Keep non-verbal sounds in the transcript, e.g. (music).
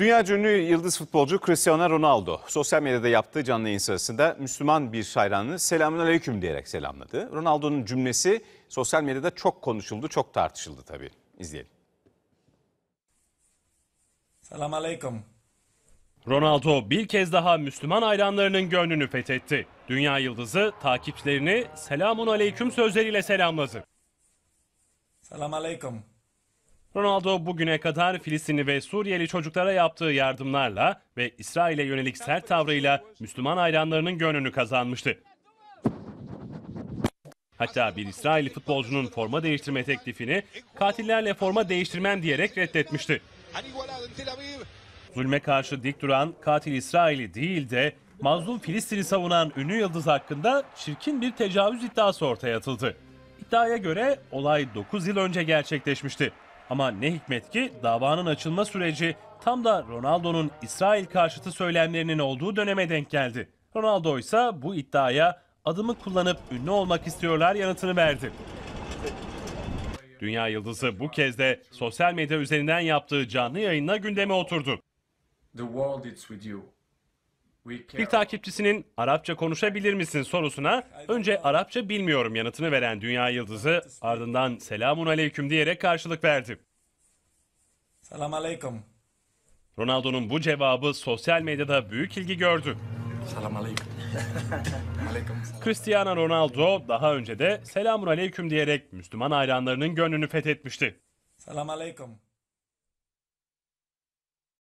Dünya ünlü yıldız futbolcu Cristiano Ronaldo sosyal medyada yaptığı canlı yayın sırasında Müslüman bir hayranını selamünaleyküm diyerek selamladı. Ronaldo'nun cümlesi sosyal medyada çok konuşuldu, çok tartışıldı tabii. İzleyelim. Selam aleyküm. Ronaldo bir kez daha Müslüman hayranlarının gönlünü fethetti. Dünya yıldızı takipçilerini selamun aleyküm sözleriyle selamladı. Selam aleyküm. Ronaldo bugüne kadar Filistinli ve Suriyeli çocuklara yaptığı yardımlarla ve İsrail'e yönelik sert tavrıyla Müslüman hayranlarının gönlünü kazanmıştı. Hatta bir İsrail futbolcunun forma değiştirme teklifini katillerle forma değiştirmem diyerek reddetmişti. Zulme karşı dik duran katil İsrail'i değil de mazlum Filistin'i savunan ünlü yıldız hakkında çirkin bir tecavüz iddiası ortaya atıldı. İddiaya göre olay 9 yıl önce gerçekleşmişti. Ama ne hikmet ki davanın açılma süreci tam da Ronaldo'nun İsrail karşıtı söylemlerinin olduğu döneme denk geldi. Ronaldo ise bu iddiaya adımı kullanıp ünlü olmak istiyorlar yanıtını verdi. Dünya yıldızı bu kez de sosyal medya üzerinden yaptığı canlı yayınla gündeme oturdu. The world it's with you. Bir takipçisinin Arapça konuşabilir misin sorusuna önce Arapça bilmiyorum yanıtını veren Dünya Yıldızı ardından selamun aleyküm diyerek karşılık verdi. Selam aleyküm. Ronaldo'nun bu cevabı sosyal medyada büyük ilgi gördü. (laughs) Selam aleyküm. Cristiano Ronaldo daha önce de selamun aleyküm diyerek Müslüman hayranlarının gönlünü fethetmişti. Selam aleyküm.